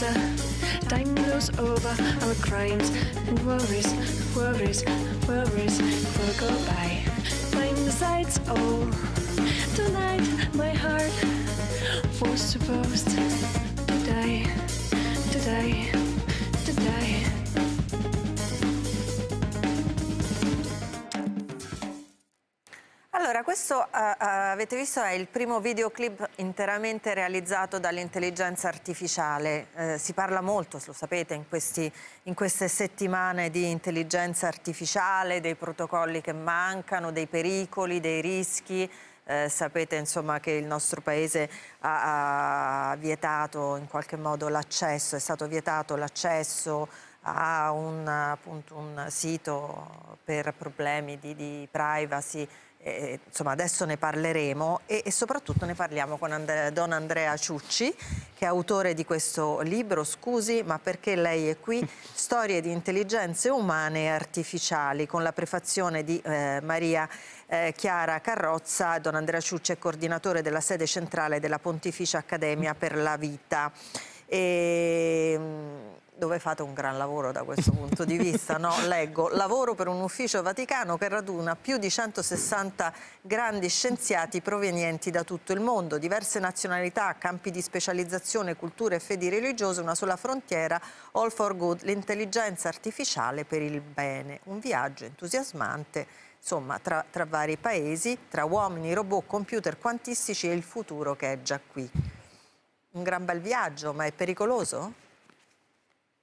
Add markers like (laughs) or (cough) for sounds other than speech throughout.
closer. Time goes over our crimes and worries, worries, worries will go by. Time decides all. Tonight, my heart was supposed to die, to die. Questo uh, eh, uh, eh, avete visto è il primo videoclip interamente realizzato dall'intelligenza artificiale. Uh, si parla molto, lo sapete, in, questi, in queste settimane di intelligenza artificiale, dei protocolli che mancano, dei pericoli, dei rischi. Eh, sapete insomma, che il nostro paese ha, ha vietato in qualche modo l'accesso, è stato vietato l'accesso a un, appunto, un, sito per problemi di, di privacy eh, insomma adesso ne parleremo e, e soprattutto ne parliamo con And Don Andrea Ciucci che è autore di questo libro, scusi ma perché lei è qui, (laughs) Storie di intelligenze umane e artificiali con la prefazione di eh, Maria eh, Chiara Carrozza, Don Andrea Ciucci è coordinatore della sede centrale della Pontificia Accademia per la Vita. E, mm, dove fate un gran lavoro da questo punto di vista, no? (laughs) leggo, lavoro per un ufficio vaticano che raduna più di 160 grandi scienziati provenienti da tutto il mondo, diverse nazionalità, campi di specializzazione, culture e fedi religiose, una sola frontiera, all for good, l'intelligenza artificiale per il bene, un viaggio entusiasmante insomma, tra, tra, vari paesi, tra uomini, robot, computer quantistici e il futuro che è già qui. Un gran bel viaggio, ma è pericoloso?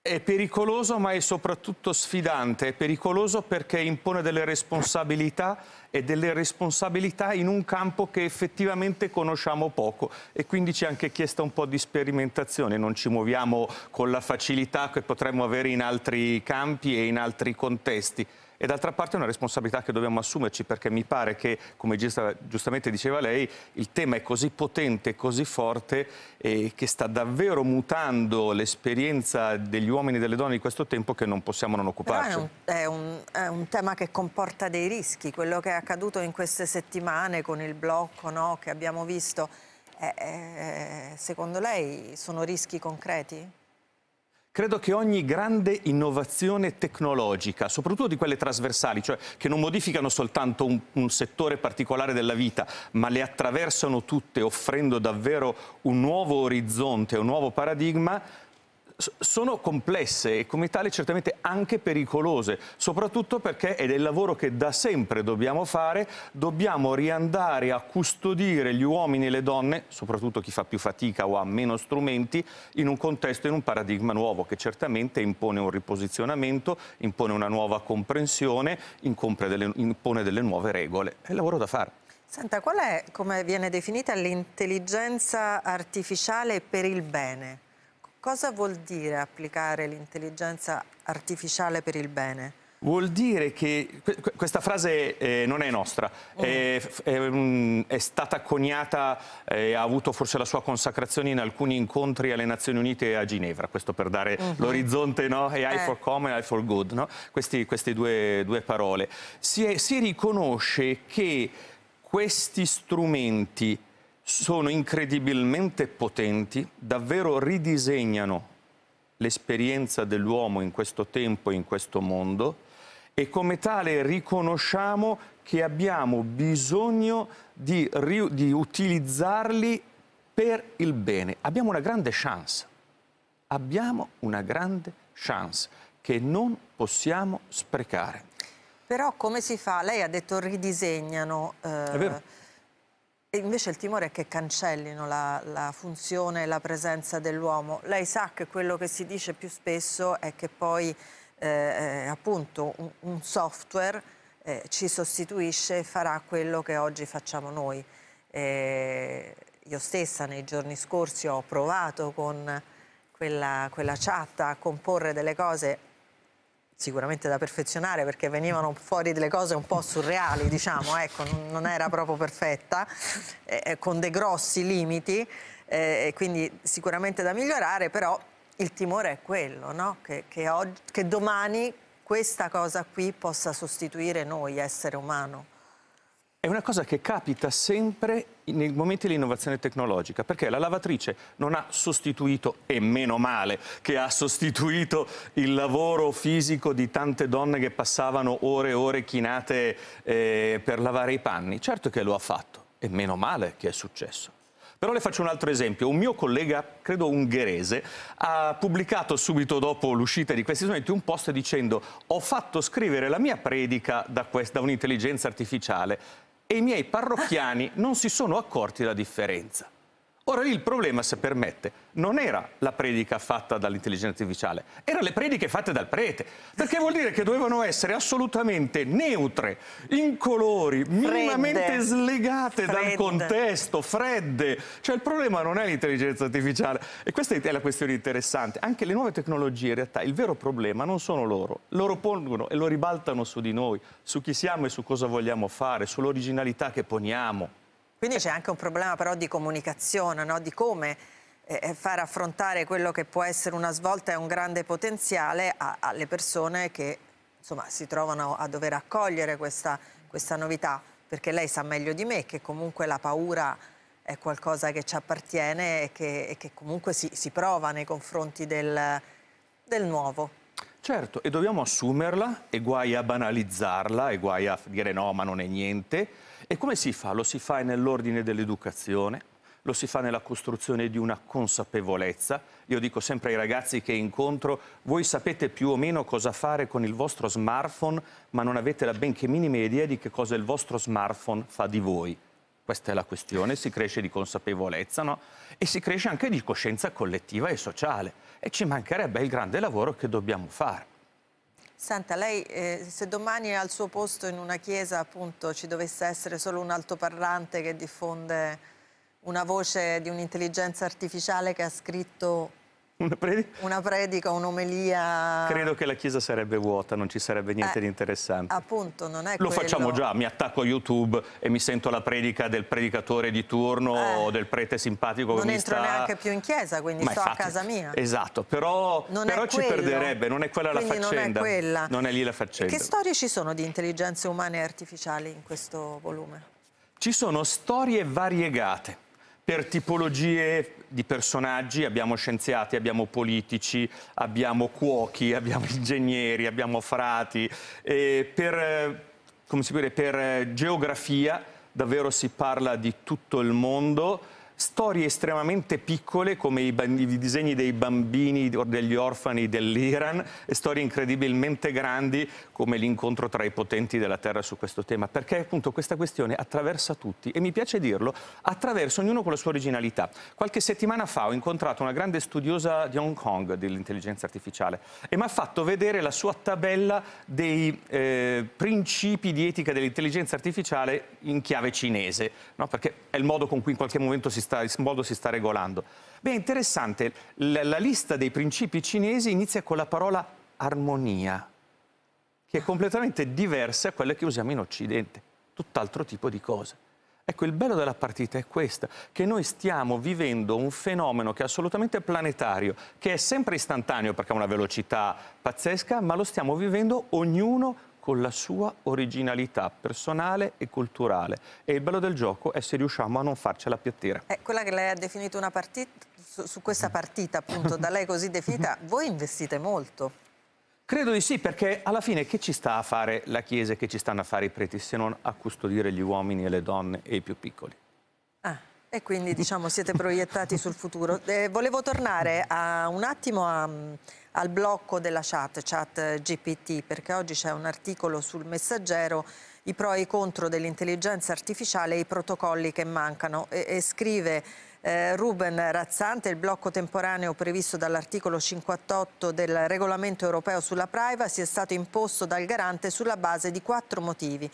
È pericoloso ma è soprattutto sfidante, è pericoloso perché impone delle responsabilità e delle responsabilità in un campo che effettivamente conosciamo poco e quindi ci è anche chiesta un po' di sperimentazione, non ci muoviamo con la facilità che potremmo avere in altri campi e in altri contesti e d'altra parte è una responsabilità che dobbiamo assumerci perché mi pare che, come giustamente diceva lei, il tema è così potente, così forte e che sta davvero mutando l'esperienza degli uomini e delle donne di questo tempo che non possiamo non occuparci. È un, è, un, è un, tema che comporta dei rischi, quello che è accaduto in queste settimane con il blocco no, che abbiamo visto, eh, eh, secondo lei sono rischi concreti? Credo che ogni grande innovazione tecnologica, soprattutto di quelle trasversali, cioè che non modificano soltanto un, un settore particolare della vita, ma le attraversano tutte offrendo davvero un nuovo orizzonte, un nuovo paradigma, sono complesse e come tale certamente anche pericolose, soprattutto perché ed è il lavoro che da sempre dobbiamo fare, dobbiamo riandare a custodire gli uomini e le donne, soprattutto chi fa più fatica o ha meno strumenti, in un contesto, in un paradigma nuovo che certamente impone un riposizionamento, impone una nuova comprensione, delle, impone delle nuove regole. È il lavoro da fare. Senta, qual è, come viene definita, l'intelligenza artificiale per il bene? Cosa vuol dire applicare l'intelligenza artificiale per il bene? Vuol dire che questa frase eh, non è nostra, mm. è, è, è stata coniata, eh, ha avuto forse la sua consacrazione in alcuni incontri alle Nazioni Unite e a Ginevra, questo per dare uh mm-hmm. -huh. l'orizzonte, no? AI eh. for common AI for good, no? Questi, queste due, due parole. Si, è, si riconosce che questi strumenti sono incredibilmente potenti, davvero ridisegnano l'esperienza dell'uomo in questo tempo e in questo mondo e come tale riconosciamo che abbiamo bisogno di, di utilizzarli per il bene. Abbiamo una grande chance, abbiamo una grande chance che non possiamo sprecare. Però come si fa? Lei ha detto ridisegnano. Eh... È vero eh, e invece il timore è che cancellino la, la funzione e la presenza dell'uomo. Lei sa che quello che si dice più spesso è che poi eh, eh, appunto un, un software eh, ci sostituisce e farà quello che oggi facciamo noi. Eh, io stessa nei giorni scorsi ho provato con quella, quella chat a comporre delle cose sicuramente da perfezionare perché venivano fuori delle cose un po' surreali, diciamo, (laughs) ecco, non era proprio perfetta, eh, eh, con dei grossi limiti, eh, quindi sicuramente da migliorare, però il timore è quello, no? che, che, oggi, che domani questa cosa qui possa sostituire noi, essere umano. È una cosa che capita sempre nei momenti dell'innovazione tecnologica, perché la lavatrice non ha sostituito, e meno male, che ha sostituito il lavoro fisico di tante donne che passavano ore e ore chinate eh, per lavare i panni. Certo che lo ha fatto, e meno male che è successo. Però le faccio un altro esempio. Un mio collega, credo ungherese, ha pubblicato subito dopo l'uscita di questi strumenti un post dicendo ho fatto scrivere la mia predica da, da un'intelligenza artificiale e i miei parrocchiani non si sono accorti della differenza. Ora il problema, se permette, non era la predica fatta dall'intelligenza artificiale, erano le prediche fatte dal prete, perché vuol dire che dovevano essere assolutamente neutre, incolori, fredde. minimamente slegate fredde. dal contesto, fredde. Cioè il problema non è l'intelligenza artificiale e questa è la questione interessante. Anche le nuove tecnologie in realtà, il vero problema non sono loro, loro pongono e lo ribaltano su di noi, su chi siamo e su cosa vogliamo fare, sull'originalità che poniamo. Quindi c'è anche un problema però di comunicazione, no? di come eh, eh, far affrontare quello che può essere una svolta e un grande potenziale a, alle persone che insomma, si trovano a dover accogliere questa, questa novità, perché lei sa meglio di me che comunque la paura è qualcosa che ci appartiene e che, e che comunque si, si, prova nei confronti del, del nuovo. Certo, e dobbiamo assumerla, e guai a banalizzarla, e guai a dire no, ma non è niente, e come si fa? Lo si fa nell'ordine dell'educazione, lo si fa nella costruzione di una consapevolezza. Io dico sempre ai ragazzi che incontro, voi sapete più o meno cosa fare con il vostro smartphone, ma non avete la benché minima idea di che cosa il vostro smartphone fa di voi. Questa è la questione, si cresce di consapevolezza no? e si cresce anche di coscienza collettiva e sociale e ci mancherebbe il grande lavoro che dobbiamo fare. Senta, lei eh, se domani al suo posto in una chiesa appunto ci dovesse essere solo un altoparlante che diffonde una voce di un'intelligenza artificiale che ha scritto una predica? Una predica, un'omelia... Credo che la chiesa sarebbe vuota, non ci sarebbe niente eh, di interessante. Appunto, non è Lo quello... facciamo già, mi attacco a YouTube e mi sento la predica del predicatore di turno eh, o del prete simpatico che mi sta... Non entro neanche più in chiesa, quindi Ma sto infatti, a casa mia. Esatto, però, però ci quello. perderebbe, non è quella quindi la faccenda. Non è quella. Non è lì la faccenda. Che storie ci sono di intelligenze umane e artificiali in questo volume? Ci sono storie variegate per tipologie di personaggi, abbiamo scienziati, abbiamo politici, abbiamo cuochi, (laughs) abbiamo ingegneri, abbiamo frati. E per, eh, come si può dire, per eh, geografia davvero si parla di tutto il mondo storie estremamente piccole come i, i, disegni dei bambini o degli orfani dell'Iran, e storie incredibilmente grandi come l'incontro tra i potenti della Terra su questo tema, perché appunto questa questione attraversa tutti e mi piace dirlo, attraversa ognuno con la sua originalità. Qualche settimana fa ho incontrato una grande studiosa di Hong Kong dell'intelligenza artificiale e mi ha fatto vedere la sua tabella dei eh, principi di etica dell'intelligenza artificiale in chiave cinese, no? perché è il modo con cui in qualche momento si sta, il mondo si sta regolando. Beh, interessante, la, la lista dei principi cinesi inizia con la parola armonia, che è completamente diversa da quella che usiamo in Occidente, tutt'altro tipo di cosa. Ecco, il bello della partita è questo, che noi stiamo vivendo un fenomeno che è assolutamente planetario, che è sempre istantaneo perché ha una velocità pazzesca, ma lo stiamo vivendo ognuno con la sua originalità personale e culturale. E il bello del gioco è se riusciamo a non farcela appiattire. È quella che lei ha definito una partita, su, su questa partita appunto, da lei così definita, (laughs) voi investite molto. Credo di sì, perché alla fine che ci sta a fare la Chiesa e che ci stanno a fare i preti se non a custodire gli uomini e le donne e i più piccoli? E quindi diciamo siete proiettati sul futuro. Eh, volevo tornare a, un attimo a, mm, al blocco della chat, chat GPT, perché oggi c'è un articolo sul messaggero i pro e i contro dell'intelligenza artificiale e i protocolli che mancano e, e scrive eh, Ruben Razzante il blocco temporaneo previsto dall'articolo 58 del regolamento europeo sulla privacy è stato imposto dal garante sulla base di quattro motivi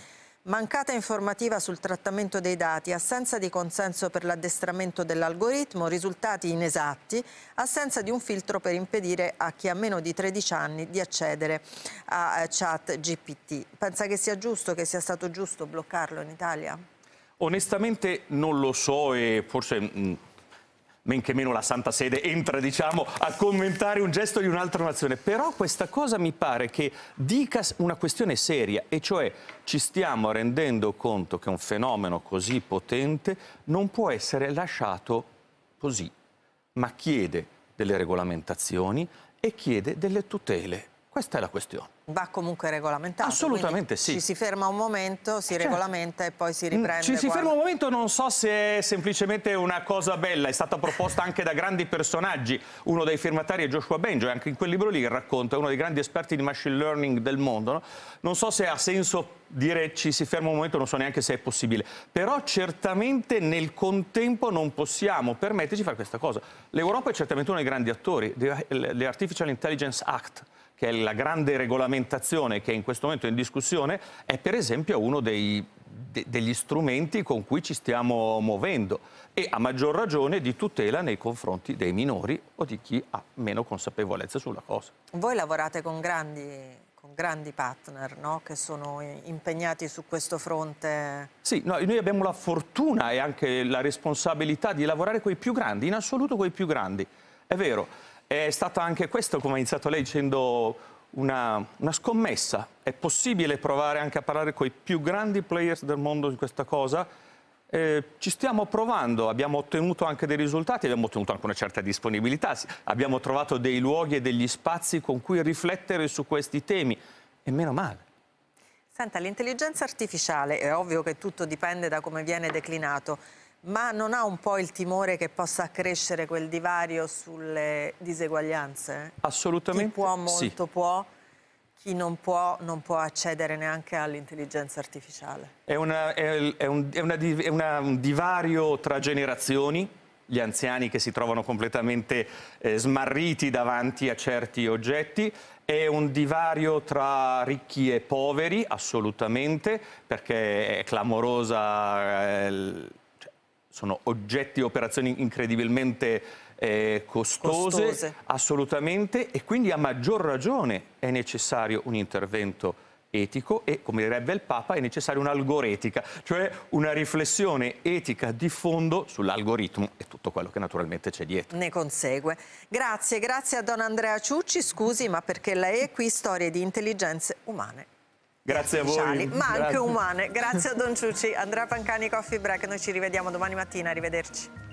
mancata informativa sul trattamento dei dati, assenza di consenso per l'addestramento dell'algoritmo, risultati inesatti, assenza di un filtro per impedire a chi ha meno di 13 anni di accedere a eh, chat GPT. Pensa che sia giusto, che sia stato giusto bloccarlo in Italia? Onestamente non lo so e forse mm, men che meno la Santa Sede entra diciamo, a commentare un gesto di un'altra nazione. Però questa cosa mi pare che dica una questione seria, e cioè ci stiamo rendendo conto che un fenomeno così potente non può essere lasciato così, ma chiede delle regolamentazioni e chiede delle tutele. Questa è la questione. Va comunque regolamentato. Assolutamente sì. Ci si ferma un momento, si cioè, regolamenta e poi si mm, riprende. Ci si quando... ferma un momento, non so se è semplicemente una cosa bella, è stata proposta anche da grandi personaggi. Uno dei firmatari è Joshua Benjo, e anche in quel libro lì che racconta, uno dei grandi esperti di machine learning del mondo. No? Non so se ha senso dire ci si ferma un momento, non so neanche se è possibile. Però certamente nel contempo non possiamo permetterci di fare questa cosa. L'Europa è certamente uno dei grandi attori, eh, l'Artificial Intelligence Act che è la grande regolamentazione che in questo momento è in discussione, è per esempio uno dei, de, degli strumenti con cui ci stiamo muovendo e a maggior ragione di tutela nei confronti dei minori o di chi ha meno consapevolezza sulla cosa. Voi lavorate con grandi con grandi partner no? che sono impegnati su questo fronte. Sì, no, noi abbiamo la fortuna e anche la responsabilità di lavorare con i più grandi, in assoluto con i più grandi. È vero, è stato anche questo, come ha iniziato lei dicendo, una, una, scommessa. È possibile provare anche a parlare con i più grandi players del mondo di questa cosa? Eh, ci stiamo provando, abbiamo ottenuto anche dei risultati, abbiamo ottenuto anche una certa disponibilità, abbiamo trovato dei luoghi e degli spazi con cui riflettere su questi temi e meno male. Senta, l'intelligenza artificiale è ovvio che tutto dipende da come viene declinato ma non ha un po' il timore che possa crescere quel divario sulle diseguaglianze? Assolutamente. Chi può molto sì. può, chi non può non può accedere neanche all'intelligenza artificiale. È, una, è, è, un, è una, una, un divario tra generazioni, gli anziani che si trovano completamente eh, smarriti davanti a certi oggetti. È un divario tra ricchi e poveri, assolutamente, perché è clamorosa eh, sono oggetti, e operazioni incredibilmente eh, costose, costose, assolutamente, e quindi a maggior ragione è necessario un intervento etico e, come direbbe il Papa, è necessaria un'algoretica, cioè una riflessione etica di fondo sull'algoritmo e tutto quello che naturalmente c'è dietro. Ne consegue. Grazie, grazie a Don Andrea Ciucci, scusi, ma perché lei è qui, Storie di intelligenze umane. Grazie a voi. ma anche Grazie. umane. Grazie a Don Ciucci, Andrea Pancani, Coffee Break. Noi ci rivediamo domani mattina, arrivederci.